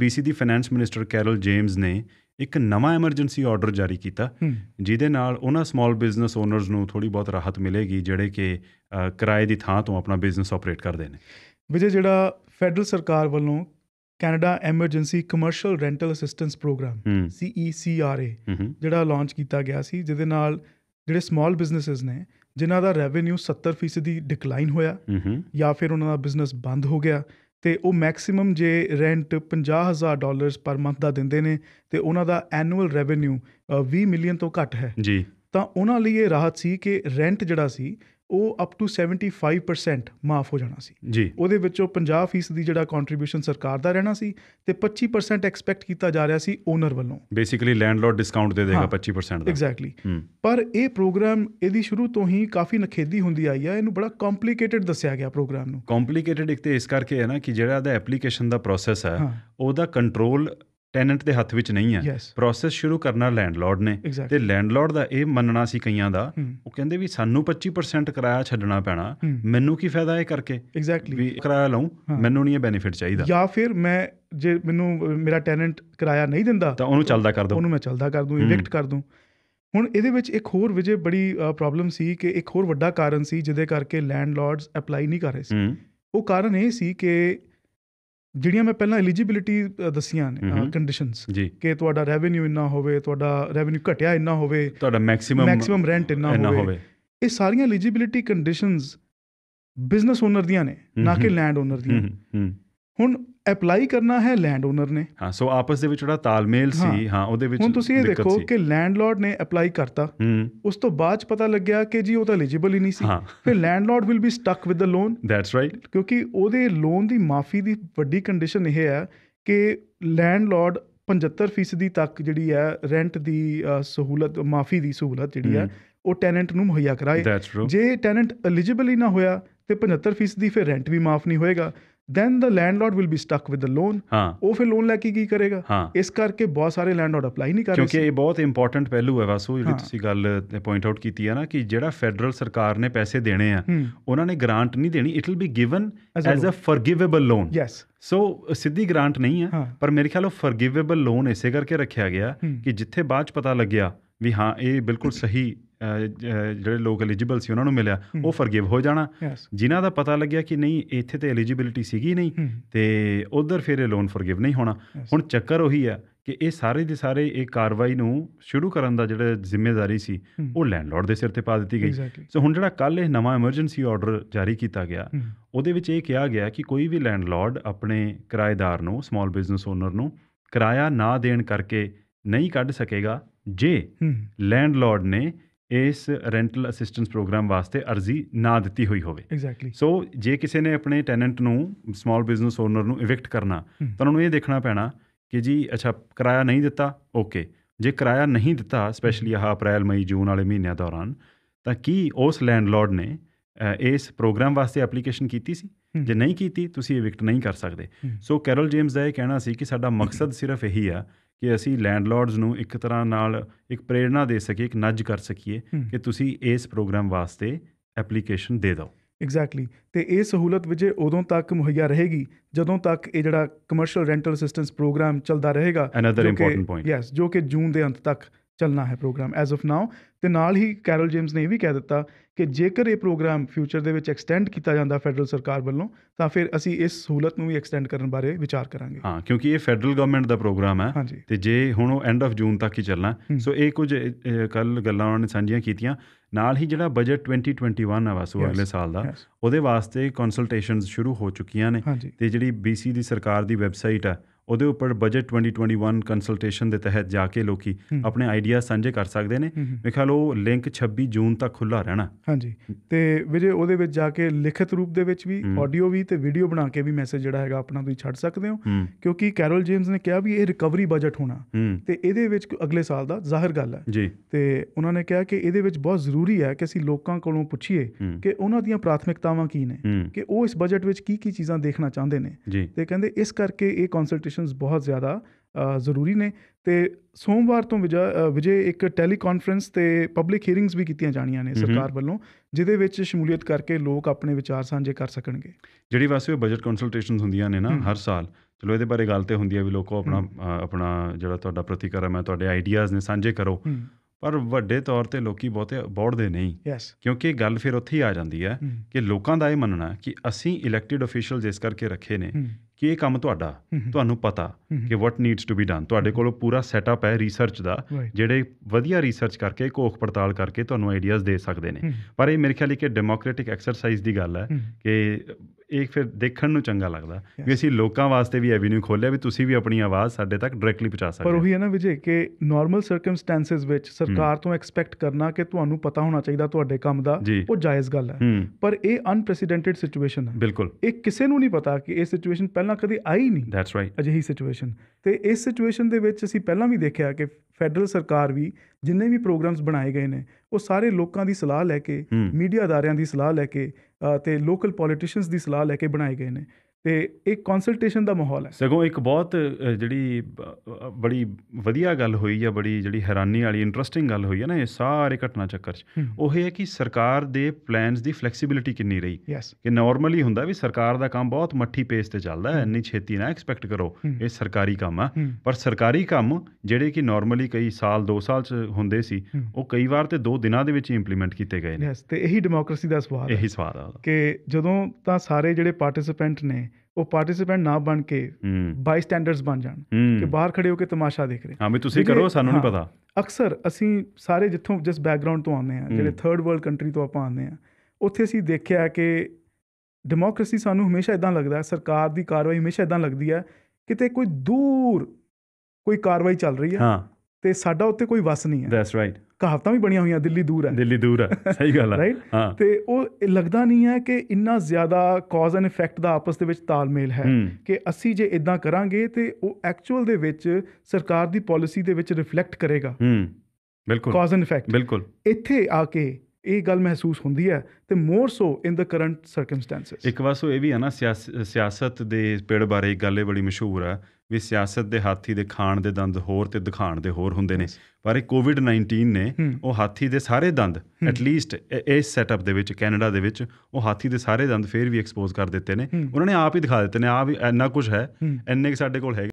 BC ਦੀ finance minister Carol James ਨੇ ਇੱਕ ਨਵਾਂ ਐਮਰਜੈਂਸੀ ਆਰਡਰ ਜਾਰੀ ਕੀਤਾ ਜਿਹਦੇ ਨਾਲ ਉਹਨਾਂ ਸਮਾਲ ਬਿਜ਼ਨਸ ਓਨਰਸ ਨੂੰ ਥੋੜੀ ਬਹੁਤ ਰਾਹਤ ਮਿਲੇਗੀ ਜਿਹੜੇ ਕਿ ਕਿਰਾਏ ਦੀ ਥਾਂ ਤੋਂ ਆਪਣਾ ਬਿਜ਼ਨਸ ਆਪਰੇਟ ਕਰਦੇ ਨੇ ਵਿਜੇ ਜਿਹੜਾ ਫੈਡਰਲ ਸਰਕਾਰ ਵੱਲੋਂ Canada emergency commercial rental assistance program CECRA ਜਿਹੜਾ ਲਾਂਚ ਕੀਤਾ ਗਿਆ ਸੀ ਜਿਹਦੇ ਨਾਲ ਜਿਹੜੇ ਸਮਾਲ ਬਿਜ਼ਨੈਸਸ ਨੇ ਜਿਨ੍ਹਾਂ ਦਾ ਰੈਵਨਿਊ 70% ਦੀ ਡਿਕਲਾਈਨ ਹੋਇਆ ਜਾਂ ਫਿਰ ਉਹਨਾਂ ਦਾ ਬਿਜ਼ਨਸ ਬੰਦ ਹੋ ਗਿਆ ਤੇ ਉਹ ਮੈਕਸਿਮਮ ਜੇ ਰੈਂਟ 50000 ਡਾਲਰਸ ਪਰ ਮੰਥ ਦਾ ਦਿੰਦੇ ਨੇ ਤੇ ਉਹਨਾਂ ਦਾ ਐਨੂਅਲ ਰੈਵਨਿਊ 20 ਮਿਲੀਅਨ ਤੋਂ ਘੱਟ ਹੈ ਜੀ ਤਾਂ ਉਹਨਾਂ ਲਈ ਇਹ ਰਾਹਤ ਸੀ ਕਿ ਰੈਂਟ ਜਿਹੜਾ ਸੀ ਉਹ ਅਪ ਟੂ 75% ਮਾਫ ਹੋ ਜਾਣਾ ਸੀ ਜੀ ਉਹਦੇ ਵਿੱਚੋਂ 50% ਦੀ ਜਿਹੜਾ ਕੰਟਰੀਬਿਊਸ਼ਨ ਸਰਕਾਰ ਦਾ ਰਹਿਣਾ ਸੀ ਤੇ 25% ਐਕਸਪੈਕਟ ਕੀਤਾ ਜਾ ਰਿਹਾ ਸੀ ਓਨਰ ਵੱਲੋਂ ਬੇਸਿਕਲੀ ਲੈਂਡਲਾਰਡ ਡਿਸਕਾਊਂਟ ਦੇ ਦੇਗਾ 25% ਦਾ ਐਗਜ਼ੈਕਟਲੀ ਪਰ ਇਹ ਪ੍ਰੋਗਰਾਮ ਇਹਦੀ ਸ਼ੁਰੂ ਤੋਂ ਹੀ ਕਾਫੀ ਨਖੇਦੀ ਹੁੰਦੀ ਆਈ ਹੈ ਇਹਨੂੰ ਬੜਾ ਕੰਪਲਿਕੇਟਿਡ ਦੱਸਿਆ ਗਿਆ ਪ੍ਰੋਗਰਾਮ ਨੂੰ ਕੰਪਲਿਕੇਟਿਡ ਇੱਕ ਤੇ ਇਸ ਕਰਕੇ ਹੈ ਨਾ ਕਿ ਜਿਹੜਾ ਦਾ ਐਪਲੀਕੇਸ਼ਨ ਦਾ ਪ੍ਰੋਸੈਸ ਹੈ ਉਹਦਾ ਕੰਟਰੋਲ ਟੈਨੈਂਟ ਦੇ ਹੱਥ ਵਿੱਚ ਨਹੀਂ ਹੈ ਪ੍ਰੋਸੈਸ ਸ਼ੁਰੂ ਕਰਨਾ ਲੈਂਡਲੋਰਡ ਨੇ ਤੇ ਲੈਂਡਲੋਰਡ ਦਾ ਇਹ ਮੰਨਣਾ ਸੀ ਕਈਆਂ ਦਾ ਉਹ ਕਹਿੰਦੇ ਵੀ ਸਾਨੂੰ 25% ਕਿਰਾਇਆ ਛੱਡਣਾ ਪੈਣਾ ਮੈਨੂੰ ਕੀ ਫਾਇਦਾ ਇਹ ਕਰਕੇ ਵੀ ਕਿਰਾਇਆ ਲਾਉਂ ਮੈਨੂੰ ਨਹੀਂ ਇਹ ਬੈਨੀਫਿਟ ਚਾਹੀਦਾ ਜਾਂ ਫਿਰ ਮੈਂ ਜੇ ਮੈਨੂੰ ਮੇਰਾ ਟੈਨੈਂਟ ਕਿਰਾਇਆ ਨਹੀਂ ਦਿੰਦਾ ਤਾਂ ਉਹਨੂੰ ਚੱਲਦਾ ਕਰ ਦੋ ਉਹਨੂੰ ਮੈਂ ਚੱਲਦਾ ਕਰ ਦੂੰ ਇਵਿਕਟ ਕਰ ਦੂੰ ਹੁਣ ਇਹਦੇ ਵਿੱਚ ਇੱਕ ਹੋਰ ਵਿਜੇ ਬੜੀ ਪ੍ਰੋਬਲਮ ਸੀ ਕਿ ਇੱਕ ਹੋਰ ਵੱਡਾ ਕਾਰਨ ਸੀ ਜਿਹਦੇ ਕਰਕੇ ਲੈਂਡਲੋਰਡਸ ਅਪਲਾਈ ਨਹੀਂ ਕਰ ਰਹੇ ਸੀ ਉਹ ਕਾਰਨ ਇਹ ਸੀ ਕਿ ਜਿਹੜੀਆਂ ਮੈਂ ਪਹਿਲਾਂ ਐਲੀਜੀਬਿਲਿਟੀ ਦਸੀਆਂ ਨੇ ਕੰਡੀਸ਼ਨਸ ਕਿ ਤੁਹਾਡਾ ਰੈਵਨਿਊ ਇੰਨਾ ਹੋਵੇ ਤੁਹਾਡਾ ਰੈਵਨਿਊ ਘਟਿਆ ਇੰਨਾ ਹੋਵੇ ਤੁਹਾਡਾ ਮੈਕਸਿਮਮ ਮੈਕਸਿਮਮ ਰੈਂਟ ਇੰਨਾ ਹੋਵੇ ਇਹ ਸਾਰੀਆਂ ਐਲੀਜੀਬਿਲਿਟੀ ਕੰਡੀਸ਼ਨਸ ਬਿਜ਼ਨਸ ਓਨਰ ਦੀਆਂ ਨੇ ਨਾ ਕਿ ਲੈਂਡ ਓਨਰ ਦੀਆਂ ਹੁਣ ਅਪਲਾਈ ਕਰਨਾ ਹੈ ਲੈਂਡ ਓਨਰ ਨੇ ਹਾਂ ਸੋ ਆਪਸ ਦੇ ਵਿੱਚ ਜਿਹੜਾ ਤਾਲਮੇਲ ਸੀ ਹਾਂ ਉਹਦੇ ਵਿੱਚ ਹੁਣ ਤੁਸੀਂ ਇਹ ਦੇਖੋ ਕਿ ਲੈਂਡਲਾਰਡ ਨੇ ਅਪਲਾਈ ਕਰਤਾ ਉਸ ਤੋਂ ਬਾਅਦ ਪਤਾ ਲੱਗਿਆ ਕਿ ਜੀ ਉਹ ਤਾਂ ਐਲੀਜੀਬਲ ਹੀ ਨਹੀਂ ਸੀ ਫਿਰ landlord will be stuck with the loan that's right ਕਿਉਂਕਿ ਉਹਦੇ ਲੋਨ ਦੀ ਮਾਫੀ ਦੀ ਵੱਡੀ ਕੰਡੀਸ਼ਨ ਇਹ ਹੈ ਕਿ ਲੈਂਡਲਾਰਡ 75% ਦੀ ਤੱਕ ਜਿਹੜੀ ਹੈ ਰੈਂਟ ਦੀ ਸਹੂਲਤ ਮਾਫੀ ਦੀ ਸਹੂਲਤ ਜਿਹੜੀ ਹੈ ਉਹ ਟੈਨੈਂਟ ਨੂੰ ਮੁਹੱਈਆ ਕਰਾਏ ਜੇ ਟੈਨੈਂਟ ਐਲੀਜੀਬਲ ਹੀ ਨਾ ਹੋਇਆ ਤੇ 75% ਦੀ ਫਿਰ ਰੈਂਟ ਵੀ ਮਾਫ ਨਹੀਂ ਹੋਏਗਾ then the landlord will be stuck with the loan ਉਹ ਫਿਰ ਲੋਨ ਲੈ ਕੇ ਕੀ ਕਰੇਗਾ ਇਸ ਕਰਕੇ ਬਹੁਤ ਸਾਰੇ ਲੈਂਡਲਾਰਡ ਅਪਲਾਈ ਨਹੀਂ ਕਰ ਰਹੇ ਕਿਉਂਕਿ ਇਹ ਬਹੁਤ ਇੰਪੋਰਟੈਂਟ ਪਹਿਲੂ ਹੈ ਵਾਸੂ ਜਿਹੜੀ ਤੁਸੀਂ ਗੱਲ ਪੁਆਇੰਟ ਆਊਟ ਕੀਤੀ ਹੈ ਨਾ ਕਿ ਜਿਹੜਾ ਫੈਡਰਲ ਸਰਕਾਰ ਨੇ ਪੈਸੇ ਦੇਣੇ ਆ ਉਹਨਾਂ ਨੇ ਗ੍ਰਾਂਟ ਨਹੀਂ ਦੇਣੀ it will be given as a forgivable loan yes so ਸਿੱਧੀ ਗ੍ਰਾਂਟ ਨਹੀਂ ਹੈ ਪਰ ਮੇਰੇ ਖਿਆਲ ਉਹ ਫੋਰਗਿਵੇਬਲ ਲੋਨ ਇਸੇ ਕਰਕੇ ਰੱਖਿਆ ਗਿਆ ਕਿ ਜਿੱਥੇ ਬਾਅਦ ਚ ਪਤਾ ਲੱਗਿਆ ਵੀ ਹਾਂ ਇਹ ਬਿਲਕੁਲ ਸਹੀ ਜਿਹੜੇ ਲੋਕ ਐਲੀਜੀਬਲ ਸੀ ਉਹਨਾਂ ਨੂੰ ਮਿਲਿਆ ਉਹ ਫਰਗਿਵ ਹੋ ਜਾਣਾ ਜਿਨ੍ਹਾਂ ਦਾ ਪਤਾ ਲੱਗਿਆ ਕਿ ਨਹੀਂ ਇੱਥੇ ਤੇ ਐਲੀਜੀਬਿਲਟੀ ਸੀਗੀ ਨਹੀਂ ਤੇ ਉਧਰ ਫਿਰ ਇਹ ਲੋਨ ਫਰਗਿਵ ਨਹੀਂ ਹੋਣਾ ਹੁਣ ਚੱਕਰ ਉਹੀ ਆ ਕਿ ਇਹ ਸਾਰੇ ਦੇ ਸਾਰੇ ਇਹ ਕਾਰਵਾਈ ਨੂੰ ਸ਼ੁਰੂ ਕਰਨ ਦਾ ਜਿਹੜਾ ਜ਼ਿੰਮੇਵਾਰੀ ਸੀ ਉਹ ਲੈਂਡਲੋਰਡ ਦੇ ਸਿਰ ਤੇ ਪਾ ਦਿੱਤੀ ਗਈ ਸੋ ਹੁਣ ਜਿਹੜਾ ਕੱਲ ਇਹ ਨਵਾਂ ਐਮਰਜੈਂਸੀ ਆਰਡਰ ਜਾਰੀ ਕੀਤਾ ਗਿਆ ਉਹਦੇ ਵਿੱਚ ਇਹ ਕਿਹਾ ਗਿਆ ਕਿ ਕੋਈ ਵੀ ਲੈਂਡਲੋਰਡ ਆਪਣੇ ਕਿਰਾਏਦਾਰ ਨੂੰ ਸਮਾਲ ਬਿਜ਼ਨਸ ਓਨਰ ਨੂੰ ਕਿਰਾਇਆ ਨਾ ਦੇਣ ਕਰਕੇ ਨਹੀਂ ਕੱਢ ਸਕੇਗਾ ਜੇ ਲੈਂਡਲੋਰਡ ਨੇ ਇਸ ਰੈਂਟਲ ਅਸਿਸਟੈਂਸ ਪ੍ਰੋਗਰਾਮ ਵਾਸਤੇ ਅਰਜ਼ੀ ਨਾ ਦਿੱਤੀ ਹੋਈ ਹੋਵੇ ਐਗਜ਼ੈਕਟਲੀ ਸੋ ਜੇ ਕਿਸੇ ਨੇ ਆਪਣੇ ਟੈਨੈਂਟ ਨੂੰ ਸਮਾਲ ਬਿਜ਼ਨਸ ਓਨਰ ਨੂੰ ਇਵਿਕਟ ਕਰਨਾ ਤਾਂ ਉਹਨੂੰ ਇਹ ਦੇਖਣਾ ਪੈਣਾ ਕਿ ਜੀ ਅੱਛਾ ਕਿਰਾਇਆ ਨਹੀਂ ਦਿੱਤਾ ਓਕੇ ਜੇ ਕਿਰਾਇਆ ਨਹੀਂ ਦਿੱਤਾ ਸਪੈਸ਼ਲੀ ਆਹ ਅਪ੍ਰੈਲ ਮਈ ਜੂਨ ਵਾਲੇ ਮਹੀਨਿਆਂ ਦੌਰਾਨ ਤਾਂ ਕੀ ਉਸ ਲੈਂਡਲੋਰਡ ਨੇ ਇਸ ਪ੍ਰੋਗਰਾਮ ਵਾਸਤੇ ਐਪਲੀਕੇਸ਼ਨ ਕੀਤੀ ਸੀ ਜੇ ਨਹੀਂ ਕੀਤੀ ਤੁਸੀਂ ਇਵਿਕਟ ਨਹੀਂ ਕਰ ਸਕਦੇ ਸੋ ਕੈਰਲ ਜੇਮਸ ਦਾ ਇਹ ਕਹਿਣਾ ਸੀ ਕਿ ਸਾਡਾ ਮਕਸਦ ਸਿਰਫ ਇਹੀ ਆ ਕਿ ਅਸੀਂ ਲੈਂਡਲਾਰਡਸ ਨੂੰ ਇੱਕ ਤਰ੍ਹਾਂ ਨਾਲ ਇੱਕ ਪ੍ਰੇਰਣਾ ਦੇ ਸਕੀਏ ਇੱਕ ਨੱਜ ਕਰ ਸਕੀਏ ਕਿ ਤੁਸੀਂ ਇਸ ਪ੍ਰੋਗਰਾਮ ਵਾਸਤੇ ਐਪਲੀਕੇਸ਼ਨ ਦੇ ਦਿਓ ਐਗਜ਼ੈਕਟਲੀ ਤੇ ਇਹ ਸਹੂਲਤ ਵਿਜੇ ਉਦੋਂ ਤੱਕ ਮੁਹੱਈਆ ਰਹੇਗੀ ਜਦੋਂ ਤੱਕ ਇਹ ਜਿਹੜਾ ਕਮਰਸ਼ੀਅਲ ਰੈਂਟਲ ਅਸਿਸਟੈਂਸ ਪ੍ਰੋਗਰਾਮ ਚੱਲਦਾ ਰਹੇਗਾ ਅਨਦਰ ਇੰਪੋਰਟੈਂਟ ਪੁਆਇੰਟ ਯੈਸ ਜੋ ਕਿ ਜੂਨ ਦੇ ਅੰਤ ਤੱਕ ਚੱਲਣਾ ਹੈ ਪ੍ਰੋਗਰਾਮ ਐਜ਼ ਆਫ ਨਾਓ ਤੇ ਨਾਲ ਹੀ ਕੈਰਲ ਜੇਮਸ ਨੇ ਇਹ ਵੀ ਕਹਿ ਦਿੱਤਾ ਕਿ ਜੇਕਰ ਇਹ ਪ੍ਰੋਗਰਾਮ ਫਿਊਚਰ ਦੇ ਵਿੱਚ ਐਕਸਟੈਂਡ ਕੀਤਾ ਜਾਂਦਾ ਫੈਡਰਲ ਸਰਕਾਰ ਵੱਲੋਂ ਤਾਂ ਫਿਰ ਅਸੀਂ ਇਸ ਸਹੂਲਤ ਨੂੰ ਵੀ ਐਕਸਟੈਂਡ ਕਰਨ ਬਾਰੇ ਵਿਚਾਰ ਕਰਾਂਗੇ ਹਾਂ ਕਿਉਂਕਿ ਇਹ ਫੈਡਰਲ ਗਵਰਨਮੈਂਟ ਦਾ ਪ੍ਰੋਗਰਾਮ ਹੈ ਤੇ ਜੇ ਹੁਣ ਉਹ ਐਂਡ ਆਫ ਜੂਨ ਤੱਕ ਹੀ ਚੱਲਣਾ ਸੋ ਇਹ ਕੁਝ ਕੱਲ ਗੱਲਾਂ ਉਹਨਾਂ ਨੇ ਸਾਂਝੀਆਂ ਕੀਤੀਆਂ ਨਾਲ ਹੀ ਜਿਹੜਾ ਬਜਟ 2021 ਆ ਵਾਸੂ ਅਗਲੇ ਸਾਲ ਦਾ ਉਹਦੇ ਵਾਸਤੇ ਕੰਸਲਟੇਸ਼ਨਸ ਸ਼ੁਰੂ ਹੋ ਚੁੱਕੀਆਂ ਨੇ ਤੇ ਜਿਹੜੀ BC ਦੀ ਸਰਕਾਰ ਦੀ ਵੈਬਸਾਈਟ ਆ ਉਹਦੇ ਉੱਪਰ ਬਜਟ 2021 ਕੰਸਲਟੇਸ਼ਨ ਦੇ ਤਹਿਤ ਜਾ ਕੇ ਲੋਕੀ ਆਪਣੇ ਆਈਡੀਆ ਸਾਂਝੇ ਕਰ ਸਕਦੇ ਨੇ ਮੇਰੇ ਖਿਆਲ ਉਹ ਲਿੰਕ 26 ਜੂਨ ਤੱਕ ਖੁੱਲਾ ਰਹਿਣਾ ਹਾਂਜੀ ਤੇ ਵਿਜੇ ਉਹਦੇ ਵਿੱਚ ਜਾ ਕੇ ਲਿਖਤ ਰੂਪ ਦੇ ਵਿੱਚ ਵੀ ਆਡੀਓ ਵੀ ਤੇ ਵੀਡੀਓ ਬਣਾ ਕੇ ਵੀ ਮੈਸੇਜ ਜਿਹੜਾ ਹੈਗਾ ਆਪਣਾ ਤੁਸੀਂ ਛੱਡ ਸਕਦੇ ਹੋ ਕਿਉਂਕਿ ਕੈਰੋਲ ਜੇਮਸ ਨੇ ਕਿਹਾ ਵੀ ਇਹ ਰਿਕਵਰੀ ਬਜਟ ਹੋਣਾ ਤੇ ਇਹਦੇ ਵਿੱਚ ਅਗਲੇ ਸਾਲ ਦਾ ਜ਼ਾਹਿਰ ਗੱਲ ਹੈ ਜੀ ਤੇ ਉਹਨਾਂ ਨੇ ਕਿਹਾ ਕਿ ਇਹਦੇ ਵਿੱਚ ਬਹੁਤ ਜ਼ਰੂਰੀ ਹੈ ਕਿ ਅਸੀਂ ਲੋਕਾਂ ਕੋਲੋਂ ਪੁੱਛੀਏ ਕਿ ਉਹਨਾਂ ਦੀਆਂ ਪ੍ਰਾਥਮਿਕਤਾਵਾਂ ਕੀ ਨੇ ਕਿ ਉਹ ਇਸ ਬਜਟ ਵਿੱਚ ਕੀ ਕੀ ਚੀਜ਼ਾਂ ਦੇਖਣਾ ਚਾਹੁੰਦੇ ਨੇ ਤੇ ਕਹਿੰਦੇ ਇਸ ਕਰਕੇ ਇਹ ਕੰਸਲਟੇਸ਼ਨ ਸੈਸ਼ਨਸ ਬਹੁਤ ਜ਼ਿਆਦਾ ਜ਼ਰੂਰੀ ਨੇ ਤੇ ਸੋਮਵਾਰ ਤੋਂ ਵਿਜੇ ਇੱਕ ਟੈਲੀ ਕਾਨਫਰੰਸ ਤੇ ਪਬਲਿਕ ਹੀਅਰਿੰਗਸ ਵੀ ਕੀਤੀਆਂ ਜਾਣੀਆਂ ਨੇ ਸਰਕਾਰ ਵੱਲੋਂ ਜਿਦੇ ਵਿੱਚ ਸ਼ਮੂਲੀਅਤ ਕਰਕੇ ਲੋਕ ਆਪਣੇ ਵਿਚਾਰ ਸਾਂਝੇ ਕਰ ਸਕਣਗੇ ਜਿਹੜੀ ਵਾਸਤੇ ਬਜਟ ਕੰਸਲਟੇਸ਼ਨਸ ਹੁੰਦੀਆਂ ਨੇ ਨਾ ਹਰ ਸਾਲ ਚਲੋ ਇਹਦੇ ਬਾਰੇ ਗੱਲ ਤੇ ਹੁੰਦੀ ਹੈ ਵੀ ਲੋਕੋ ਆਪਣਾ ਆਪਣਾ ਜਿਹੜਾ ਤੁਹਾਡਾ ਪ੍ਰਤੀਕਰਮ ਹੈ ਤੁਹਾਡੇ ਆਈਡੀਆਜ਼ ਨੇ ਸਾਂਝੇ ਕਰੋ ਪਰ ਵੱਡੇ ਤੌਰ ਤੇ ਲੋਕੀ ਬਹੁਤੇ ਬੋੜਦੇ ਨਹੀਂ ਕਿਉਂਕਿ ਗੱਲ ਫਿਰ ਉੱਥੇ ਹੀ ਆ ਜਾਂਦੀ ਹੈ ਕਿ ਲੋਕਾਂ ਦਾ ਇਹ ਮੰਨਣਾ ਕਿ ਅਸੀਂ ਇਲੈਕਟਿਡ ਅਫੀਸ਼ੀਅਲਸ ਇਸ ਕਰਕੇ ਰੱਖੇ ਨੇ ਕਿ ਇਹ ਕੰਮ ਤੁਹਾਡਾ ਤੁਹਾਨੂੰ ਪਤਾ ਕਿ what needs to be done ਤੁਹਾਡੇ ਕੋਲ ਪੂਰਾ ਸੈਟਅਪ ਹੈ ਰਿਸਰਚ ਦਾ ਜਿਹੜੇ ਵਧੀਆ ਰਿਸਰਚ ਕਰਕੇ ਕੋਖ ਪੜਤਾਲ ਕਰਕੇ ਤੁਹਾਨੂੰ ਆਈਡੀਆਜ਼ ਦੇ ਸਕਦੇ ਨੇ ਪਰ ਇਹ ਮੇਰੇ ਖਿਆਲ ਇੱਕ ਡੈਮੋਕ੍ਰੈਟਿਕ ਐਕਸਰਸਾਈਜ਼ ਦੀ ਗੱਲ ਹੈ ਕਿ ਇਹ ਫਿਰ ਦੇਖਣ ਨੂੰ ਚੰਗਾ ਲੱਗਦਾ ਵੀ ਅਸੀਂ ਲੋਕਾਂ ਵਾਸਤੇ ਵੀ ਐਵੇਨਿਊ ਖੋਲਿਆ ਵੀ ਤੁਸੀਂ ਵੀ ਆਪਣੀ ਆਵਾਜ਼ ਸਾਡੇ ਤੱਕ ਡਾਇਰੈਕਟਲੀ ਪਹੁੰਚਾ ਸਕਦੇ ਪਰ ਉਹੀ ਹੈ ਨਾ ਵਿਜੇ ਕਿ ਨਾਰਮਲ ਸਰਕਮਸਟੈਂਸਸ ਵਿੱਚ ਸਰਕਾਰ ਤੋਂ ਐਕਸਪੈਕਟ ਕਰਨਾ ਕਿ ਤੁਹਾਨੂੰ ਪਤਾ ਹੋਣਾ ਚਾਹੀਦਾ ਤੁਹਾਡੇ ਕੰਮ ਦਾ ਉਹ ਜਾਇਜ਼ ਗੱਲ ਹੈ ਪਰ ਇਹ ਅਨਪ੍ਰੈਸੀਡੈਂਟਡ ਸਿਚੁਏਸ਼ਨ ਹੈ ਬਿਲਕੁਲ ਇਹ ਕਿਸੇ ਨੂੰ ਨਹੀਂ ਪਤਾ ਕਿ ਇਹ ਸਿਚੁਏਸ਼ਨ ਪਹਿਲਾਂ ਕਦੀ ਆਈ ਨਹੀਂ ਦੈਟਸ ਰਾਈਟ ਅਜਿਹੀ ਸਿਚੁਏਸ਼ਨ ਤੇ ਇਸ ਸਿਚੁਏਸ਼ਨ ਦੇ ਵਿੱਚ ਅਸੀਂ ਪਹਿਲਾਂ ਵੀ ਦੇਖਿਆ ਕਿ ਫੈਡਰਲ ਸਰਕਾਰ ਵੀ ਜਿੰਨੇ ਵੀ ਪ੍ਰੋਗਰਾਮਸ ਬਣਾਏ ਗਏ ਨੇ ਉਹ ਸਾਰੇ ਲੋਕਾਂ ਦੀ ਸਲਾਹ ਲੈ ਕੇ ਮੀਡੀਆ ਅਦਾਰਿਆਂ ਦੀ ਸਲਾਹ ਲੈ ਕੇ ਤੇ ਲੋਕਲ ਪੋਲੀਟੀਸ਼ੀਅਨਸ ਦੀ ਸਲਾਹ ਲੈ ਕੇ ਬਣਾਏ ਗਏ ਨੇ ਤੇ ਇਹ ਕਨਸਲਟੇਸ਼ਨ ਦਾ ਮਾਹੌਲ ਹੈ ਸਗੋਂ ਇੱਕ ਬਹੁਤ ਜਿਹੜੀ ਬੜੀ ਵਧੀਆ ਗੱਲ ਹੋਈ ਆ ਬੜੀ ਜਿਹੜੀ ਹੈਰਾਨੀ ਵਾਲੀ ਇੰਟਰਸਟਿੰਗ ਗੱਲ ਹੋਈ ਹੈ ਨਾ ਇਹ ਸਾਰੇ ਘਟਨਾ ਚੱਕਰ 'ਚ ਉਹ ਇਹ ਹੈ ਕਿ ਸਰਕਾਰ ਦੇ ਪਲਾਨਸ ਦੀ ਫਲੈਕਸੀਬਿਲਿਟੀ ਕਿੰਨੀ ਰਹੀ ਕਿ ਨਾਰਮਲੀ ਹੁੰਦਾ ਵੀ ਸਰਕਾਰ ਦਾ ਕੰਮ ਬਹੁਤ ਮੱਠੀ ਪੇਸ ਤੇ ਚੱਲਦਾ ਹੈ ਇੰਨੀ ਛੇਤੀ ਨਾ ਐਕਸਪੈਕਟ ਕਰੋ ਇਹ ਸਰਕਾਰੀ ਕੰਮ ਆ ਪਰ ਸਰਕਾਰੀ ਕੰਮ ਜਿਹੜੇ ਕਿ ਨਾਰਮਲੀ ਕਈ ਸਾਲ 2 ਸਾਲ 'ਚ ਹੁੰਦੇ ਸੀ ਉਹ ਕਈ ਵਾਰ ਤੇ 2 ਦਿਨਾਂ ਦੇ ਵਿੱਚ ਇੰਪਲੀਮੈਂਟ ਕੀਤੇ ਗਏ ਨੇ ਤੇ ਇਹੀ ਡੈਮੋਕ੍ਰੇਸੀ ਦਾ ਸਵਾਲ ਹੈ ਇਹੀ ਸਵਾਲ ਹੈ ਕਿ ਜਦੋਂ ਤਾਂ ਸਾਰੇ ਜਿਹੜੇ ਪਾਰਟਿਸਿਪੈਂਟ ਨੇ ਉਹ ਪਾਰਟਿਸਿਪੈਂਟ ਨਾ ਬਣ ਕੇ ਬਾਈ ਸਟੈਂਡਰਡਸ ਬਣ ਜਾਣ ਕਿ ਬਾਹਰ ਖੜੇ ਹੋ ਕੇ ਤਮਾਸ਼ਾ ਦੇਖ ਰਹੇ ਹਾਂ ਵੀ ਤੁਸੀਂ ਕਰੋ ਸਾਨੂੰ ਨਹੀਂ ਪਤਾ ਅਕਸਰ ਅਸੀਂ ਸਾਰੇ ਜਿੱਥੋਂ ਜਸ ਬੈਕਗ੍ਰਾਉਂਡ ਤੋਂ ਆਉਂਦੇ ਆ ਜਿਹੜੇ ਥਰਡ ਵਰਲਡ ਕੰਟਰੀ ਤੋਂ ਆਪਾਂ ਆਉਂਦੇ ਆ ਉੱਥੇ ਅਸੀਂ ਦੇਖਿਆ ਕਿ ਡੈਮੋਕ੍ਰੇਸੀ ਸਾਨੂੰ ਹਮੇਸ਼ਾ ਇਦਾਂ ਲੱਗਦਾ ਸਰਕਾਰ ਦੀ ਕਾਰਵਾਈ ਹਮੇਸ਼ਾ ਇਦਾਂ ਲੱਗਦੀ ਹੈ ਕਿਤੇ ਕੋਈ ਦੂਰ ਕੋਈ ਕਾਰਵਾਈ ਚੱਲ ਰਹੀ ਹੈ ਤੇ ਸਾਡਾ ਉੱਤੇ ਕੋਈ ਵਸ ਨਹੀਂ ਹੈ ਦੈਟਸ ਰਾਈਟ ਕਹਾਵਤਾਂ ਵੀ ਬਣੀਆਂ ਹੋਈਆਂ ਦਿੱਲੀ ਦੂਰ ਹੈ ਦਿੱਲੀ ਦੂਰ ਹੈ ਸਹੀ ਗੱਲ ਹੈ ਰਾਈਟ ਤੇ ਉਹ ਲੱਗਦਾ ਨਹੀਂ ਹੈ ਕਿ ਇੰਨਾ ਜ਼ਿਆਦਾ ਕਾਜ਼ ਐਂਡ ਇਫੈਕਟ ਦਾ ਆਪਸ ਦੇ ਵਿੱਚ ਤਾਲਮੇਲ ਹੈ ਕਿ ਅਸੀਂ ਜੇ ਇਦਾਂ ਕਰਾਂਗੇ ਤੇ ਉਹ ਐਕਚੁਅਲ ਦੇ ਵਿੱਚ ਸਰਕਾਰ ਦੀ ਪਾਲਿਸੀ ਦੇ ਵਿੱਚ ਰਿਫਲੈਕਟ ਕਰੇਗਾ ਹੂੰ ਬਿਲਕੁਲ ਕਾਜ਼ ਐਂਡ ਇਫੈਕਟ ਬਿਲਕੁਲ ਇੱਥੇ ਆ ਕੇ ਇਹ ਗੱਲ ਮਹਿਸੂਸ ਹੁੰਦੀ ਹੈ ਤੇ ਮੋਰ ਸੋ ਇਨ ਦਾ ਕਰੰਟ ਸਰਕਮਸਟੈਂਸਸ ਇੱਕ ਵਾਰ ਸੋ ਇਹ ਵੀ ਹੈ ਨਾ ਸਿਆਸਤ ਦੇ ਪੇੜ ਬਾਰੇ ਇੱਕ ਗੱਲ ਬੜੀ ਮਸ਼ਹੂਰ ਆ ਵੀ ਸਿਆਸਤ ਦੇ ਹਾਥੀ ਦੇ ਖਾਣ ਦੇ ਦੰਦ ਹੋਰ ਤੇ ਦਿਖਾਣ ਦੇ ਹੋਰ ਹੁੰਦੇ ਨੇ ਪਰ ਇਹ ਕੋਵਿਡ-19 ਨੇ ਉਹ ਹਾਥੀ ਦੇ ਸਾਰੇ ਦੰਦ ਐਟ ਲੀਸਟ ਇਸ ਸੈਟਅਪ ਦੇ ਵਿੱਚ ਕੈਨੇਡਾ ਦੇ ਵਿੱਚ ਉਹ ਹਾਥੀ ਦੇ ਸਾਰੇ ਦੰਦ ਫੇਰ ਵੀ ਐਕਸਪੋਜ਼ ਕਰ ਦਿੱਤੇ ਨੇ ਉਹਨਾਂ ਨੇ ਆਪ ਹੀ ਦਿਖਾ ਦਿੱਤੇ ਨੇ ਆਪ ਇੰਨਾ ਕੁਝ ਹੈ ਇੰਨੇ ਸਾਡੇ ਕੋਲ ਹੈ